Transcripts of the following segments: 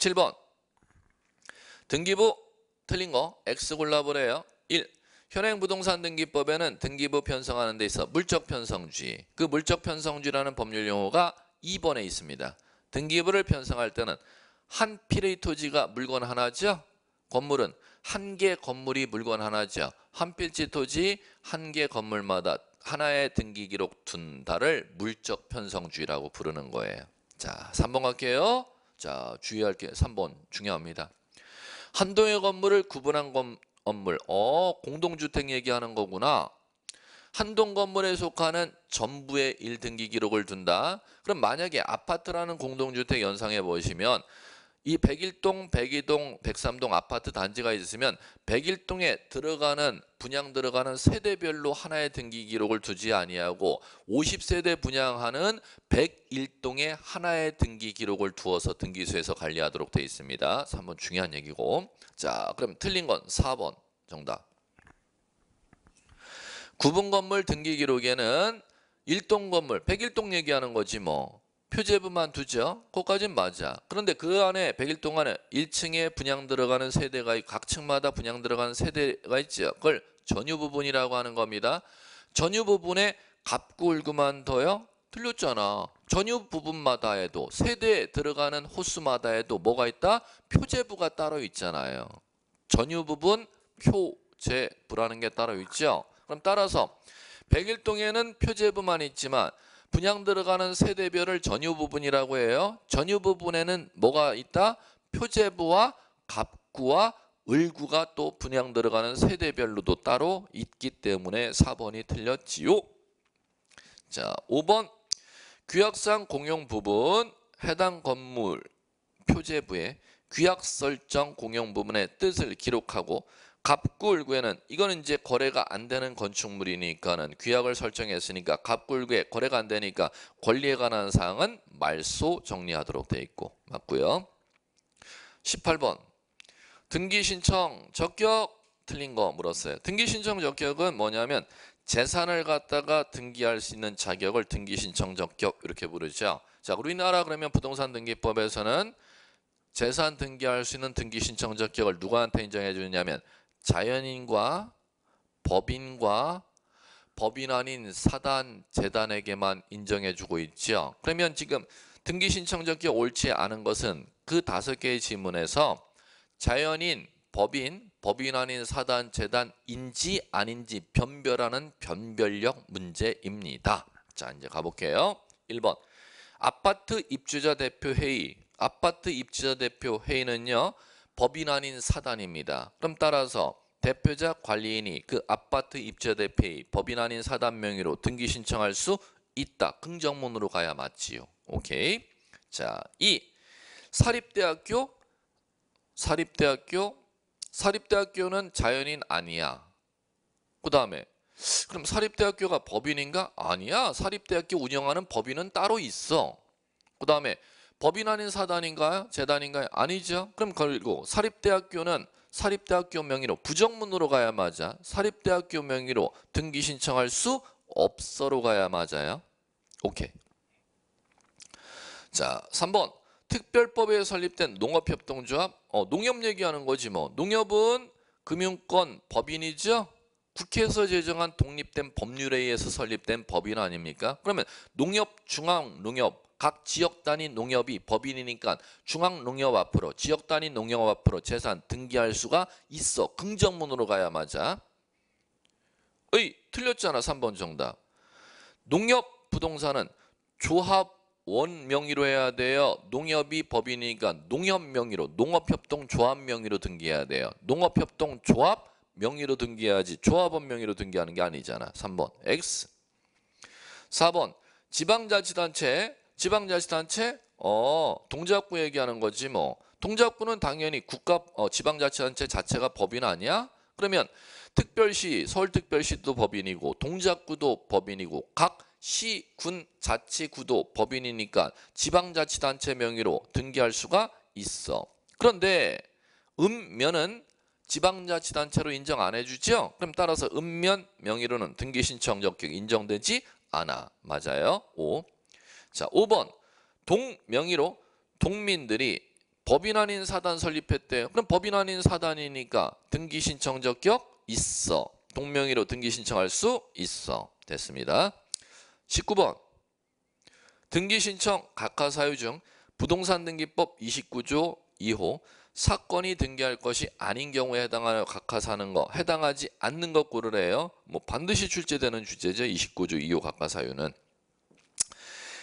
17번 등기부 틀린 거 X 골라보래요. 1. 현행 부동산 등기법에는 등기부 편성하는 데 있어 물적 편성주의. 그 물적 편성주의라는 법률 용어가 2번에 있습니다. 등기부를 편성할 때는 한 필의 토지가 물건 하나죠. 건물은 한 개 건물이 물건 하나죠. 한 필지 토지 한 개 건물마다 하나의 등기 기록 둔다를 물적 편성주의라고 부르는 거예요. 자, 3번 갈게요. 자, 주의할 게 3번 중요합니다. 한 동의 건물을 구분한 건, 물 어, 공동주택 얘기하는 거구나. 한동 건물에 속하는 전부의 1등기 기록을 둔다. 그럼 만약에 아파트라는 공동주택 연상해 보시면 이 101동, 102동, 103동 아파트 단지가 있으면 101동에 들어가는 분양 들어가는 세대별로 하나의 등기 기록을 두지 아니하고 50세대 분양하는 101동에 하나의 등기 기록을 두어서 등기소에서 관리하도록 되어 있습니다. 3번 중요한 얘기고. 자, 그럼 틀린 건 4번 정답. 9분 건물 등기 기록에는 1동 건물, 101동 얘기하는 거지 뭐. 표제부만 두죠. 그까진 맞아. 그런데 그 안에 100일 동안에 1층에 분양 들어가는 세대가 각 층마다 분양 들어가는 세대가 있죠. 그걸 전유 부분이라고 하는 겁니다. 전유 부분에 갑구을구만 더요? 틀렸잖아. 전유 부분마다해도 세대에 들어가는 호수마다해도 뭐가 있다? 표제부가 따로 있잖아요. 전유 부분 표제부라는 게 따로 있죠. 그럼 따라서 101동에는 표제부만 있지만 분양 들어가는 세대별을 전유 부분이라고 해요. 전유 부분에는 뭐가 있다? 표제부와 갑구와 을구가 또 분양 들어가는 세대별로도 따로 있기 때문에 4번이 틀렸지요. 자, 5번 규약상 공용 부분 해당 건물 표제부에 규약 설정 공용 부분의 뜻을 기록하고 갑구울구에는 이거는 이제 거래가 안 되는 건축물이니까는 규약을 설정했으니까 갑구울구에 거래가 안 되니까 권리에 관한 사항은 말소 정리하도록 돼 있고 맞고요. 18번 등기 신청 적격 틀린 거 물었어요. 등기 신청 적격은 뭐냐면 재산을 갖다가 등기할 수 있는 자격을 등기 신청 적격 이렇게 부르죠. 자, 우리나라 그러면 부동산 등기법에서는 재산 등기할 수 있는 등기 신청 적격을 누구한테 인정해 주냐면 자연인과 법인과 법인 아닌 사단, 재단에게만 인정해주고 있죠. 그러면 지금 등기 신청 적기 옳지 않은 것은 그 다섯 개의 지문에서 자연인, 법인, 법인 아닌 사단, 재단인지 아닌지 변별하는 변별력 문제입니다. 자, 이제 가볼게요. 1번. 아파트 입주자 대표 회의. 아파트 입주자 대표 회의는요. 법인 아닌 사단입니다. 그럼 따라서 대표자 관리인이 그 아파트 입주 대표의 법인 아닌 사단 명의로 등기 신청할 수 있다. 긍정문으로 가야 맞지요. 오케이. 자, 이 사립대학교 사립대학교 사립대학교는 자연인 아니야. 그다음에 그럼 사립대학교가 법인인가? 아니야. 사립대학교 운영하는 법인은 따로 있어. 그다음에 법인 아닌 사단인가요? 재단인가요? 아니죠. 그럼 걸고 사립대학교는 사립대학교 명의로 부정문으로 가야 맞아. 사립대학교 명의로 등기 신청할 수 없어로 가야 맞아요. 오케이. 자, 3번. 특별법에 설립된 농업협동조합. 어, 농협 얘기하는 거지 뭐. 농협은 금융권 법인이죠. 국회에서 제정한 독립된 법률에 의해서 설립된 법인 아닙니까? 그러면 농협 중앙 농협 각 지역 단위 농협이 법인이니까 중앙 농협 앞으로 지역 단위 농협 앞으로 재산 등기할 수가 있어. 긍정문으로 가야 맞아. 의 틀렸잖아. 3번 정답. 농협 부동산은 조합원 명의로 해야 돼요. 농협이 법인이니까 농협 명의로 농업협동 조합 명의로 등기해야 돼요. 농업협동 조합 명의로 등기해야지 조합원 명의로 등기하는 게 아니잖아. 3번 X. 4번 지방자치단체 지방자치단체 어 동작구 얘기하는 거지 뭐 동작구는 당연히 국가 어, 지방자치단체 자체가 법인 아니야? 그러면 특별시 서울특별시도 법인이고 동작구도 법인이고 각 시, 군, 자치구도 법인이니까 지방자치단체 명의로 등기할 수가 있어. 그런데 읍면은 지방자치단체로 인정 안 해주죠? 그럼 따라서 읍면 명의로는 등기신청 적격 인정되지 않아. 맞아요. 5. 자, 5번 동명의로 동민들이 법인 아닌 사단 설립했대요. 그럼 법인 아닌 사단이니까 등기 신청 적격 있어. 동명의로 등기 신청할 수 있어. 됐습니다. 19번 등기 신청 각하 사유 중 부동산 등기법 29조 2호 사건이 등기할 것이 아닌 경우에 해당하여 각하 사는 거 해당하지 않는 것 고르래요. 뭐 반드시 출제되는 주제죠. 29조 2호 각하 사유는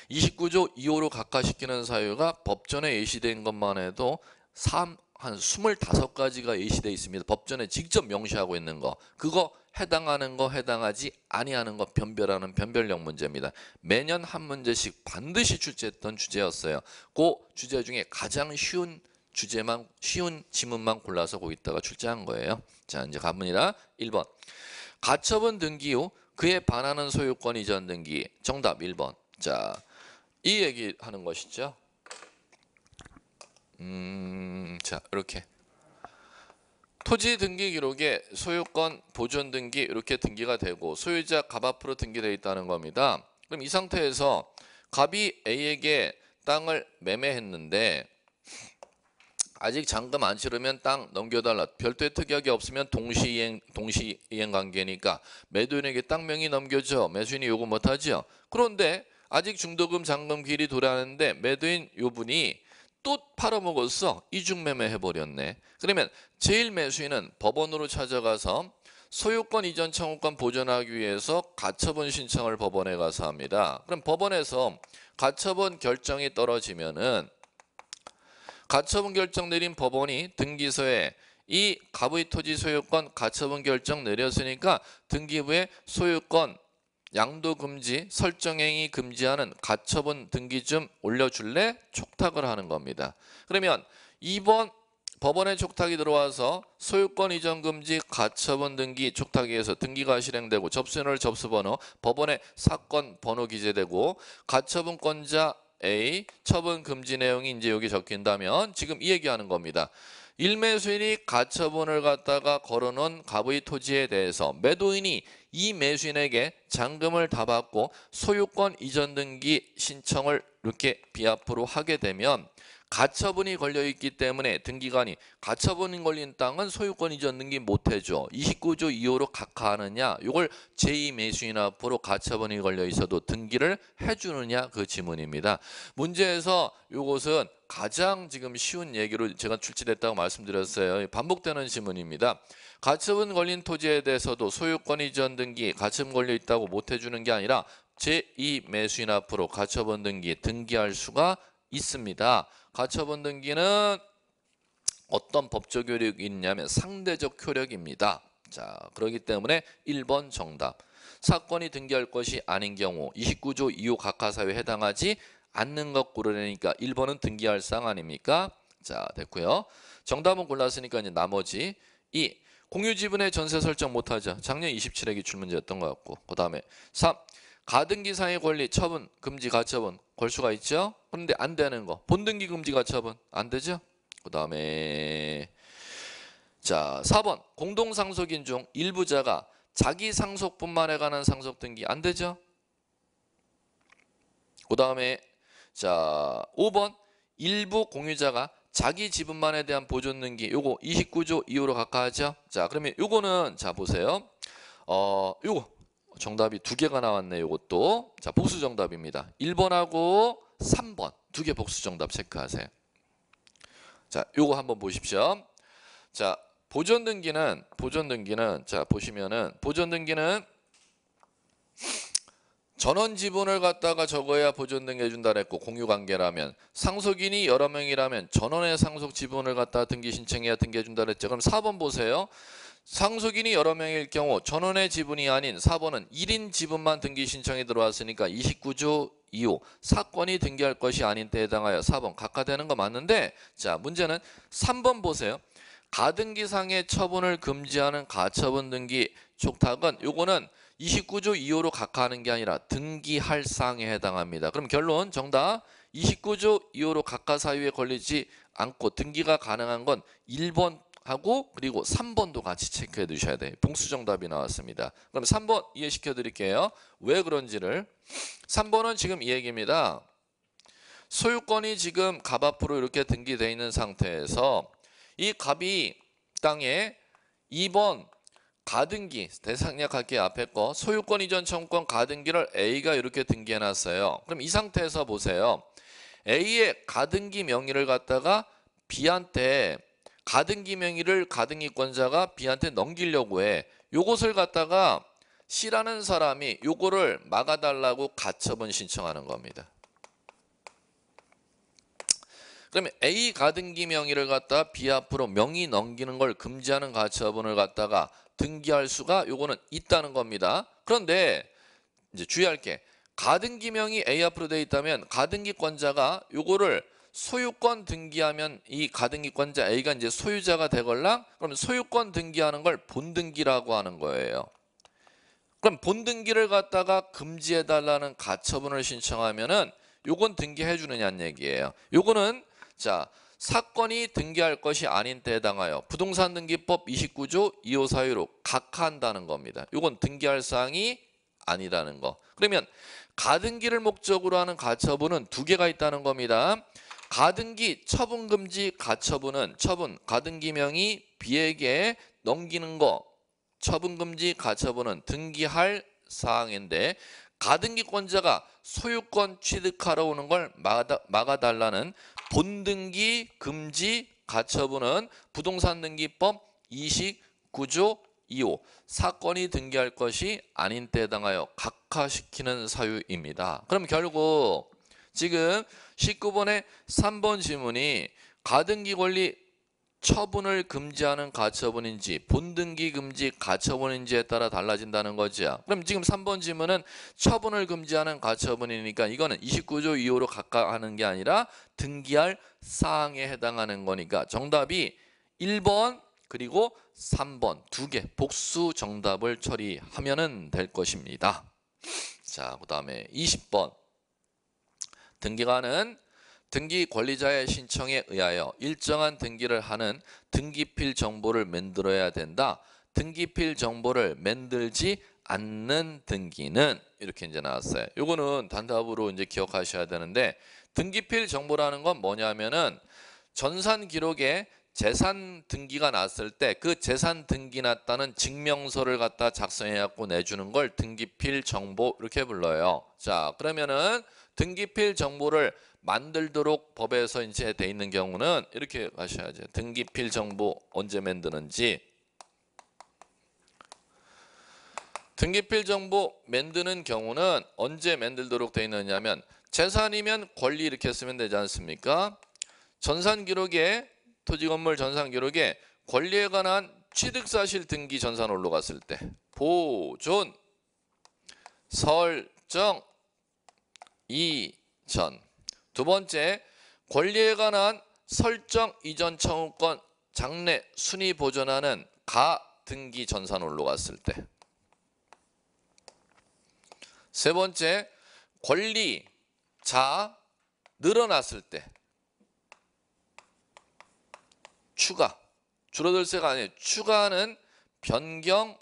29조 2호로 각하시키는 사유가 법전에 예시된 것만 해도 3, 한 25가지가 예시돼 있습니다. 법전에 직접 명시하고 있는 거. 그거 해당하는 거 해당하지 아니하는 거 변별하는 변별력 문제입니다. 매년 한 문제씩 반드시 출제했던 주제였어요. 그 주제 중에 가장 쉬운 주제만 쉬운 지문만 골라서 거기다가 그 출제한 거예요. 자, 이제 갑니다. 1번. 가처분 등기 후 그에 반하는 소유권 이전 등기. 정답 1번. 자, 이 얘기하는 것이죠. 음, 자 이렇게 토지 등기 기록에 소유권 보존 등기 이렇게 등기가 되고 소유자 갑 앞으로 등기되어 있다는 겁니다. 그럼 이 상태에서 갑이 A에게 땅을 매매했는데 아직 잔금 안 치르면 땅 넘겨달라. 별도의 특약이 없으면 동시이행 동시이행 관계니까 매도인에게 땅 명의 넘겨줘. 매수인이 요구 못하지 그런데 아직 중도금 잔금 길이 돌아가는데 매도인 요분이 또 팔아먹었어. 이중매매 해버렸네. 그러면 제일 매수인은 법원으로 찾아가서 소유권 이전 청구권 보존하기 위해서 가처분 신청을 법원에 가서 합니다. 그럼 법원에서 가처분 결정이 떨어지면은 가처분 결정 내린 법원이 등기소에 이 갑의 토지 소유권 가처분 결정 내렸으니까 등기부에 소유권 양도 금지, 설정행위 금지하는 가처분 등기 좀 올려줄래? 촉탁을 하는 겁니다. 그러면 2번 법원에 촉탁이 들어와서 소유권 이전 금지 가처분 등기 촉탁위에서 등기가 실행되고 접수인월 접수번호 법원에 사건 번호 기재되고 가처분권자 A 처분 금지 내용이 이제 여기 적힌다면 지금 이 얘기하는 겁니다. 일매수인이 가처분을 갖다가 걸어놓은 갑의 토지에 대해서 매도인이 이 매수인에게 잔금을 다 받고 소유권 이전 등기 신청을 이렇게 비합으로 하게 되면 가처분이 걸려 있기 때문에 등기관이 가처분이 걸린 땅은 소유권 이전 등기 못 해줘. 29조 2호로 각하하느냐? 이걸 제2 매수인 앞으로 가처분이 걸려 있어도 등기를 해주느냐 그 지문입니다. 문제에서 이것은 가장 지금 쉬운 얘기로 제가 출제됐다고 말씀드렸어요. 반복되는 지문입니다. 가처분 걸린 토지에 대해서도 소유권 이전 등기 가처분 걸려 있다고 못 해주는 게 아니라 제2 매수인 앞으로 가처분 등기 등기할 수가 있습니다. 가처분 등기는 어떤 법적 효력이 있냐면 상대적 효력입니다. 자, 그렇기 때문에 1번 정답. 사건이 등기할 것이 아닌 경우 29조 2호 각하사유에 해당하지 않는 것 고르니까 1번은 등기할 사항 아닙니까? 자, 됐고요. 정답은 골랐으니까 이제 나머지 2. 공유 지분의 전세 설정 못하죠 작년 27회기 출문제였던 것 같고. 그 다음에 3. 가등기상의 권리 처분 금지 가처분 걸 수가 있죠 그런데 안 되는 거 본등기 금지 가처분 안 되죠 그 다음에 자 4번 공동상속인 중 일부자가 자기 상속뿐만 해가는 상속 등기 안 되죠 그 다음에 자 5번 일부 공유자가 자기 지분만에 대한 보존 등기 요거 29조 이후로 각하하죠 자 그러면 요거는 자 보세요 어 요거 정답이 두 개가 나왔네요. 이것도. 자, 복수 정답입니다. 1번하고 3번 두 개 복수 정답 체크하세요. 자, 요거 한번 보십시오. 자, 보존 등기는 보존 등기는 자, 보시면은 보존 등기는 전원 지분을 갖다가 적어야 보존 등기해 준다 그고 공유 관계라면 상속인이 여러 명이라면 전원의 상속 지분을 갖다 등기 신청해야 등기해 준다 그죠 그럼 4번 보세요. 상속인이 여러 명일 경우 전원의 지분이 아닌 4번은 1인 지분만 등기 신청이 들어왔으니까 29조 2호 사건이 등기할 것이 아닌 때에 해당하여 4번 각하되는 거 맞는데 자 문제는 3번 보세요. 가등기상의 처분을 금지하는 가처분 등기 촉탁은 요거는 29조 2호로 각하하는 게 아니라 등기할 사항에 해당합니다. 그럼 결론 정답 29조 2호로 각하 사유에 걸리지 않고 등기가 가능한 건 1번 하고 그리고 3번도 같이 체크해 두셔야 돼. 요 봉수 정답이 나왔습니다. 그럼 3번 이해시켜 드릴게요. 왜 그런지를 3번은 지금 이 얘기입니다. 소유권이 지금 갑 앞으로 이렇게 등기되어 있는 상태에서 이 갑이 땅에 2번 가등기 대상약할게 앞에 거 소유권 이전 청권 구 가등기를 A가 이렇게 등기해 놨어요. 그럼 이 상태에서 보세요. A의 가등기 명의를 갖다가 B한테 가등기 명의를 가등기 권자가 B한테 넘기려고 해. 요것을 갖다가 C라는 사람이 요거를 막아달라고 가처분 신청하는 겁니다. 그러면 A 가등기 명의를 갖다 B 앞으로 명의 넘기는 걸 금지하는 가처분을 갖다가 등기할 수가 요거는 있다는 겁니다. 그런데 이제 주의할 게 가등기 명이 A 앞으로 돼 있다면 가등기권자가 요거를 소유권 등기하면 이 가등기권자 A가 이제 소유자가 되걸랑 그럼 소유권 등기하는 걸 본등기라고 하는 거예요. 그럼 본등기를 갖다가 금지해 달라는 가처분을 신청하면은 요건 등기해 주느냐는 얘기예요. 요거는 자, 사건이 등기할 것이 아닌 때에 해당하여 부동산 등기법 29조 2호 사유로 각한다는 겁니다. 요건 등기할 사항이 아니라는 거. 그러면 가등기를 목적으로 하는 가처분은 두 개가 있다는 겁니다. 가등기 처분금지 가처분은 처분 가등기명이 B에게 넘기는 거 처분금지 가처분은 등기할 사항인데 가등기권자가 소유권 취득하러 오는 걸 막아, 달라는 본등기 금지 가처분은 부동산등기법 이식 구조 2호 사건이 등기할 것이 아닌 때에 해당하여 각하시키는 사유입니다. 그럼 결국 지금 19번에 3번 지문이 가등기 권리 처분을 금지하는 가처분인지 본등기 금지 가처분인지에 따라 달라진다는 거죠. 그럼 지금 3번 지문은 처분을 금지하는 가처분이니까 이거는 29조 2호로 각각 하는 게 아니라 등기할 사항에 해당하는 거니까 정답이 1번 그리고 3번 두 개 복수 정답을 처리하면 될 것입니다. 자, 그 다음에 20번 등기관은 등기 권리자의 신청에 의하여 일정한 등기를 하는 등기필 정보를 만들어야 된다. 등기필 정보를 만들지 않는 등기는 이렇게 이제 나왔어요. 이거는 단답으로 이제 기억하셔야 되는데 등기필 정보라는 건 뭐냐면은 전산 기록에 재산 등기가 났을 때 그 재산 등기 났다는 증명서를 갖다 작성해 갖고 내주는 걸 등기필 정보 이렇게 불러요. 자, 그러면은 등기필 정보를 만들도록 법에서 이제 돼 있는 경우는 이렇게 하셔야죠. 등기필 정보 언제 만드는지 등기필 정보 만드는 경우는 언제 만들도록 돼 있느냐면 재산이면 권리 이렇게 쓰면 되지 않습니까? 전산 기록에 토지 건물 전산 기록에 권리에 관한 취득 사실 등기 전산 올로갔을때 보존 설정 이전 두 번째 권리에 관한 설정 이전 청구권 장래 순위 보존하는 가 등기 전산 으로갔을때 세 번째 권리 자 늘어났을 때 추가 줄어들세가 아니에요 추가는 변경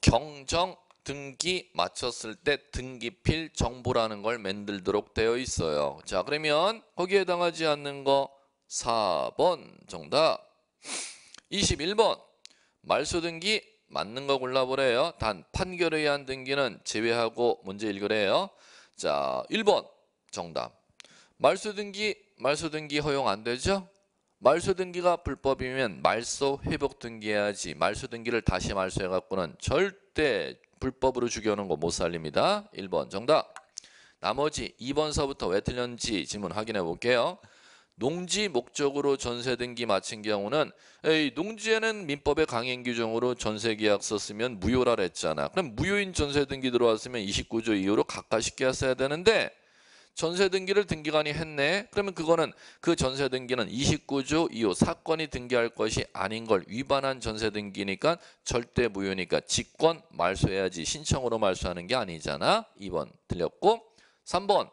경정 등기 맞췄을 때 등기필 정보라는 걸 만들도록 되어 있어요. 자 그러면 거기에 해당하지 않는 거 4번 정답 21번 말소 등기 맞는 거 골라보래요. 단 판결에 의한 등기는 제외하고 문제 읽으래요. 자 1번 정답 말소 등기 말소 등기 허용 안 되죠? 말소 등기가 불법이면 말소 회복 등기해야지 말소 등기를 다시 말소해 갖고는 절대 불법으로 죽여놓은거 못 살립니다. 1번 정답. 나머지 2번서부터 왜 틀렸는지 질문 확인해 볼게요. 농지 목적으로 전세 등기 마친 경우는 에이 농지에는 민법의 강행 규정으로 전세 계약썼으면 무효라 그랬잖아. 그럼 무효인 전세 등기 들어왔으면 29조 이후로 각하시켜 써야 되는데 전세 등기를 등기관이 했네. 그러면 그거는 그 전세 등기는 29조 2호 사건이 등기할 것이 아닌 걸 위반한 전세 등기니까 절대 무효니까 직권 말소해야지 신청으로 말소하는 게 아니잖아. 2번 들렸고 3번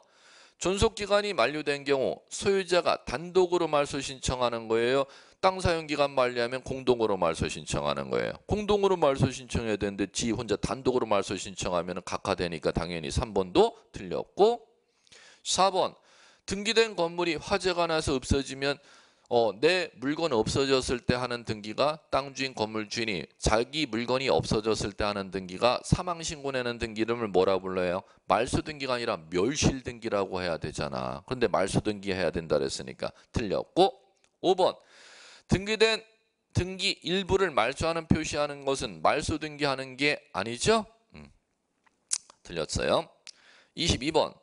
존속기간이 만료된 경우 소유자가 단독으로 말소 신청하는 거예요. 땅 사용기간 만료하면 공동으로 말소 신청하는 거예요. 공동으로 말소 신청해야 되는데 지 혼자 단독으로 말소 신청하면 각하되니까 당연히 3번도 틀렸고 4번 등기된 건물이 화재가 나서 없어지면 어, 내 물건 없어졌을 때 하는 등기가 땅 주인 건물 주인이 자기 물건이 없어졌을 때 하는 등기가 사망 신고 내는 등기름을 뭐라 불러요? 말소 등기가 아니라 멸실 등기라고 해야 되잖아. 그런데 말소 등기 해야 된다 그랬으니까 틀렸고 5번 등기된 등기 일부를 말소하는 표시하는 것은 말소 등기하는 게 아니죠? 음, 틀렸어요. 22번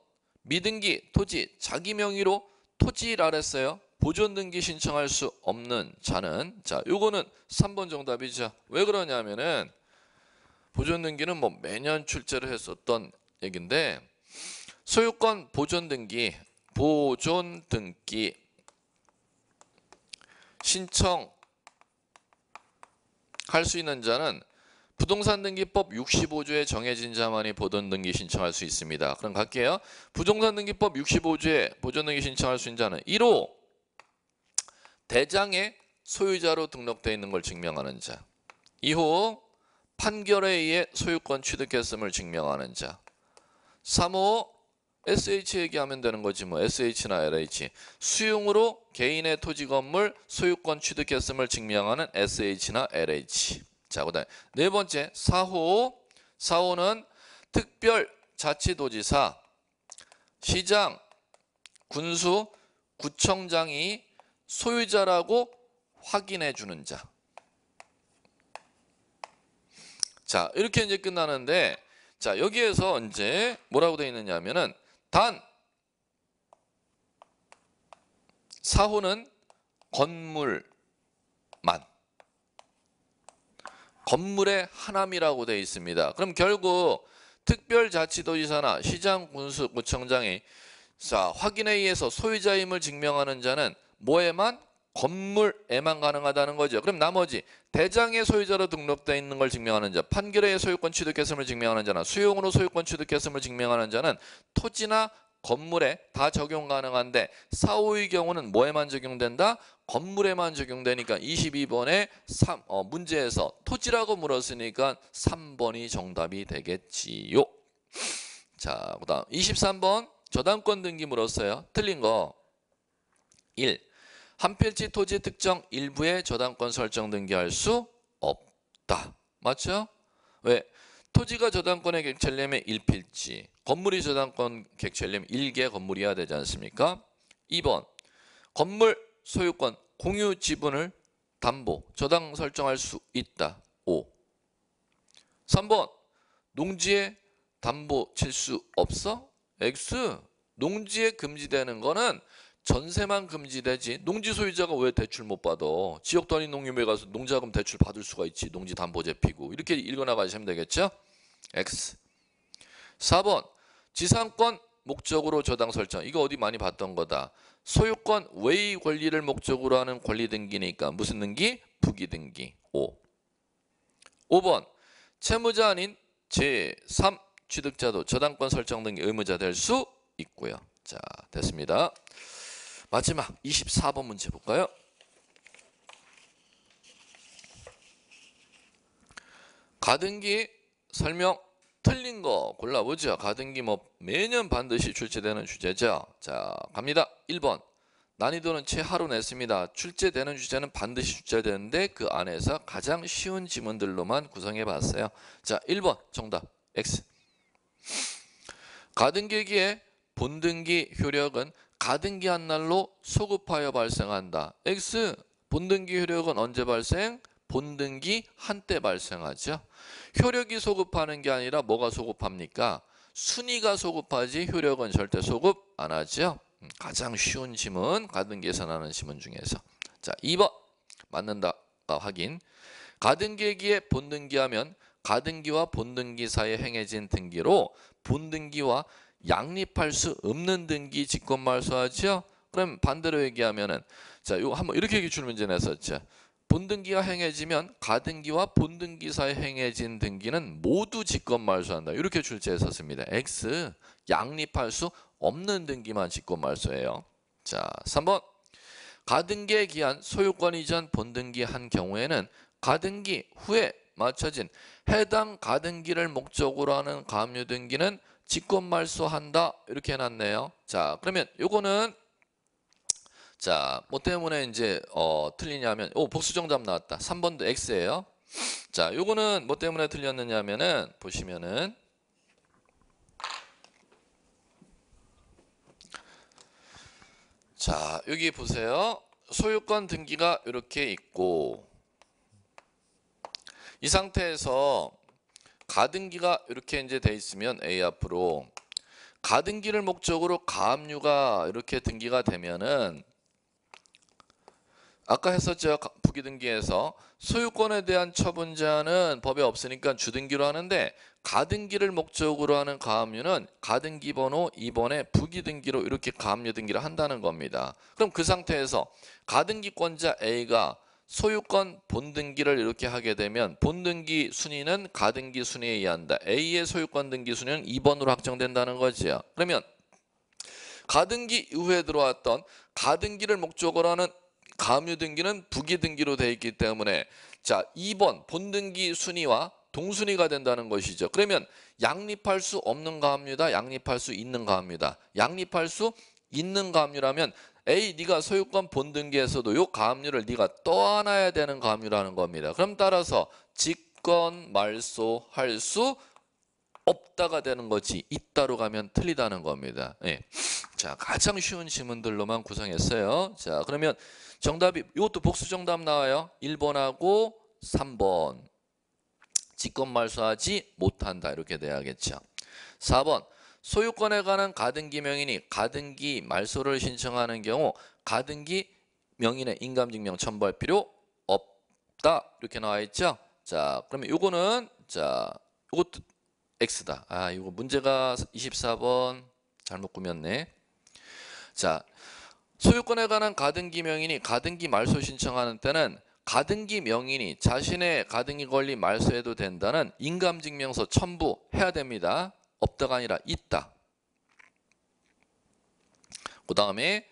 미등기 토지 자기 명의로 토지라 그랬어요. 보존등기 신청할 수 없는 자는 자 요거는 3번 정답이죠. 왜 그러냐면은 보존등기는 뭐 매년 출제를 했었던 얘긴데 소유권 보존등기 보존등기 신청 할수 있는 자는 부동산 등기법 65조에 정해진 자만이 보존 등기 신청할 수 있습니다. 그럼 갈게요. 부동산 등기법 65조에 보존 등기 신청할 수 있는 자는 1호 대장의 소유자로 등록되어 있는 걸 증명하는 자 2호 판결에 의해 소유권 취득했음을 증명하는 자 3호 SH 얘기하면 되는 거지 뭐 SH나 LH 수용으로 개인의 토지 건물 소유권 취득했음을 증명하는 SH나 LH 자, 그다음 네 번째 사후사후는 특별자치도지사 시장 군수 구청장이 소유자라고 확인해 주는 자. 자, 이렇게 이제 끝나는데 자, 여기에서 이제 뭐라고 되어 있느냐면은 단사후는 건물만 건물의 하나이라고 되어 있습니다. 그럼 결국 특별자치도지사나 시장군수구청장이 자 확인에 의해서 소유자임을 증명하는 자는 뭐에만 건물에만 가능하다는 거죠. 그럼 나머지 대장의 소유자로 등록되어 있는 걸 증명하는 자, 판결의 소유권 취득했음을 증명하는 자나 수용으로 소유권 취득했음을 증명하는 자는 토지나 건물에 다 적용 가능한데 사호의 경우는 뭐에만 적용된다? 건물에만 적용되니까 22번에 3, 어, 문제에서 토지라고 물었으니까 3번이 정답이 되겠지요. 자, 그 다음 23번 저당권 등기 물었어요. 틀린 거 1. 한 필지 토지 특정 일부에 저당권 설정 등기할 수 없다. 맞죠? 왜? 토지가 저당권에 객체려면 1필지 건물이 저당권 객체려면 1개 건물이어야 되지 않습니까? 2번 건물 소유권 공유 지분을 담보 저당 설정할 수 있다. 5. 3번 농지에 담보 칠 수 없어? X. 농지에 금지되는 거는 전세만 금지되지 농지 소유자가 왜 대출 못 받아 지역 단위 농협에 가서 농자금 대출 받을 수가 있지 농지 담보제 피고 이렇게 읽어나가시면 되겠죠 X 4번 지상권 목적으로 저당 설정. 이거 어디 많이 봤던 거다. 소유권 외의 권리를 목적으로 하는 권리 등기니까 무슨 등기? 부기 등기. 5. 5번 채무자 아닌 제3 취득자도 저당권 설정 등기 의무자 될 수 있고요. 자, 됐습니다. 마지막 24번 문제 볼까요? 가등기 설명 틀린 거 골라보죠. 가등기 뭐 매년 반드시 출제되는 주제죠. 자 갑니다. 1번 난이도는 최하로 냈습니다. 출제되는 주제는 반드시 출제되는데 그 안에서 가장 쉬운 지문들로만 구성해봤어요. 자 1번 정답 X 가등기기에 본등기 효력은 가등기한 날로 소급하여 발생한다. X 본등기 효력은 언제 발생? 본등기 한 때 발생하죠. 효력이 소급하는 게 아니라 뭐가 소급합니까? 순위가 소급하지 효력은 절대 소급 안 하죠. 음, 가장 쉬운 지문, 가등 계산하는 지문 중에서. 자, 2번 맞는다 확인. 가등기기에 본등기하면 가등기와 본등기 사이에 행해진 등기로 본등기와 양립할 수 없는 등기 직권 말소하죠 그럼 반대로 얘기하면은 자, 이거 한번 이렇게 기출 문제 냈었죠. 본등기가 행해지면 가등기와 본등기사에 행해진 등기는 모두 직권말소한다. 이렇게 출제했었습니다. X 양립할 수 없는 등기만 직권말소예요. 자, 3번 가등기에 기한 소유권 이전 본등기 한 경우에는 가등기 후에 맞춰진 해당 가등기를 목적으로 하는 가압류 등기는 직권말소한다. 이렇게 해놨네요. 자, 그러면 이거는 자, 뭐 때문에 이제 어, 틀리냐면 오, 복수 정답 나왔다. 3번도 x예요. 자, 요거는 뭐 때문에 틀렸느냐면은 보시면은 자, 여기 보세요. 소유권 등기가 이렇게 있고 이 상태에서 가등기가 이렇게 이제 돼 있으면 A 앞으로 가등기를 목적으로 가압류가 이렇게 등기가 되면은 아까 했었죠. 부기등기에서 소유권에 대한 처분 자는 법에 없으니까 주등기로 하는데 가등기를 목적으로 하는 가압류는 가등기 번호 2번에 부기등기로 이렇게 가압류 등기를 한다는 겁니다. 그럼 그 상태에서 가등기권자 A가 소유권 본등기를 이렇게 하게 되면 본등기 순위는 가등기 순위에 의한다. A의 소유권 등기 순위는 2번으로 확정된다는 거지요. 그러면 가등기 이후에 들어왔던 가등기를 목적으로 하는 가묘등기는 부기등기로 되어 있기 때문에 자 2번 본등기 순위와 동순위가 된다는 것이죠. 그러면 양립할 수 없는 가합류다. 양립할 수 있는 가합류다. 양립할 수 있는 가합류라면 A 네가 소유권 본등기에서도 요 가압류를 네가 떠안아야 되는 가압류라는 겁니다. 그럼 따라서 직권 말소할 수 없다가 되는 거지 있다로 가면 틀리다는 겁니다. 예. 자, 가장 쉬운 지문들로만 구성했어요. 자, 그러면 정답이 이것도 복수 정답 나와요. 1번하고 3번. 직권 말소하지 못한다 이렇게 돼야겠죠. 4번. 소유권에 관한 가등기 명인이 가등기 말소를 신청하는 경우 가등기 명인의 인감증명 첨부할 필요 없다 이렇게 나와 있죠. 자, 그러면 요거는 자, 이것도 X다. 아, 이거 문제가 24번 잘못 꾸몄네. 자, 소유권에 관한 가등기 명인이 가등기 말소 신청하는 때는 가등기 명인이 자신의 가등기 권리 말소해도 된다는 인감증명서 첨부해야 됩니다. 없다가 아니라 있다. 그 다음에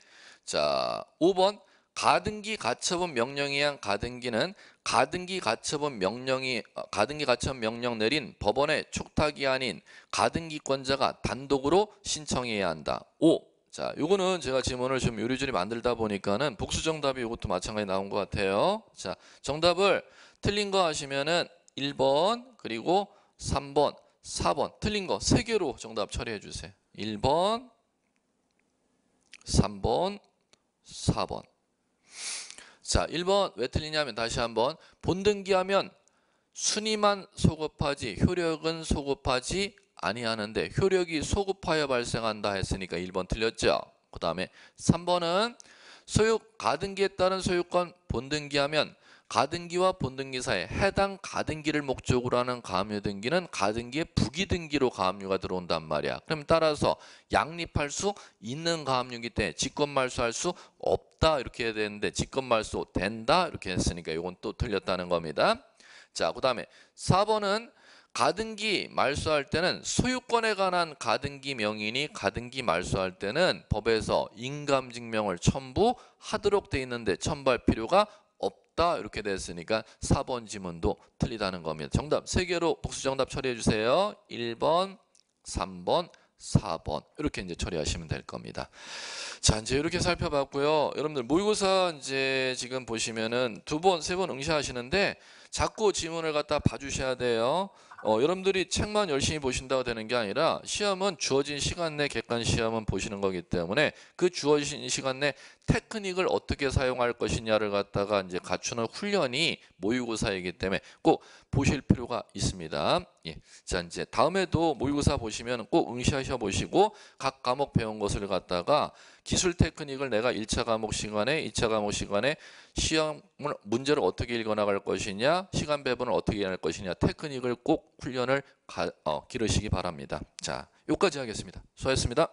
자 5번 가등기 가처분 명령에 한 가등기는 가등기 가처분 명령이 어, 가등기 가처분 명령 내린 법원의 촉탁이 아닌 가등기권자가 단독으로 신청해야 한다. 5. 자, 요거는 제가 지문을 지금 요리조리 만들다 보니까는 복수 정답이 이것도 마찬가지 나온 것 같아요. 자, 정답을 틀린 거 하시면은 1번 그리고 3번, 4번 틀린 거 3개로 정답 처리해 주세요. 1번, 3번, 4번. 자, 1번 왜 틀리냐면 다시 한번 본등기하면 순위만 소급하지 효력은 소급하지 아니하는데 효력이 소급하여 발생한다 했으니까 1번 틀렸죠. 그 다음에 3번은 소유 가등기에 따른 소유권 본등기하면 가등기와 본등기 사이 해당 가등기를 목적으로 하는 가압류등기는 가등기의 부기등기로 가압류가 들어온단 말이야. 그럼 따라서 양립할 수 있는 가압류기 때문에 직권말소할 수 없다 이렇게 해야 되는데 직권말소 된다 이렇게 했으니까 이건 또 틀렸다는 겁니다. 자, 그 다음에 4번은 가등기 말소할 때는 소유권에 관한 가등기 명인이 가등기 말소할 때는 법에서 인감증명을 첨부하도록 돼 있는데 첨부할 필요가 없다 이렇게 됐으니까 4번 지문도 틀리다는 겁니다. 정답 3개로 복수 정답 처리해 주세요. 1번, 3번, 4번 이렇게 이제 처리하시면 될 겁니다. 자 이제 이렇게 살펴봤고요. 여러분들 모의고사 이제 지금 보시면은 두 번, 세 번 응시하시는데 자꾸 지문을 갖다 봐주셔야 돼요. 어, 여러분들이 책만 열심히 보신다고 되는 게 아니라 시험은 주어진 시간 내 객관 시험은 보시는 거기 때문에 그 주어진 시간 내 테크닉을 어떻게 사용할 것이냐를 갖다가 이제 갖추는 훈련이 모의고사이기 때문에 꼭 보실 필요가 있습니다. 예. 자, 이제 다음에도 모의고사 보시면 꼭 응시하셔 보시고 각 과목 배운 것을 갖다가 기술 테크닉을 내가 1차 과목 시간에 2차 과목 시간에 시험 을 문제를 어떻게 읽어나갈 것이냐 시간 배분을 어떻게 할 것이냐 테크닉을 꼭 훈련을 가, 어, 기르시기 바랍니다. 자 여기까지 하겠습니다. 수고하셨습니다.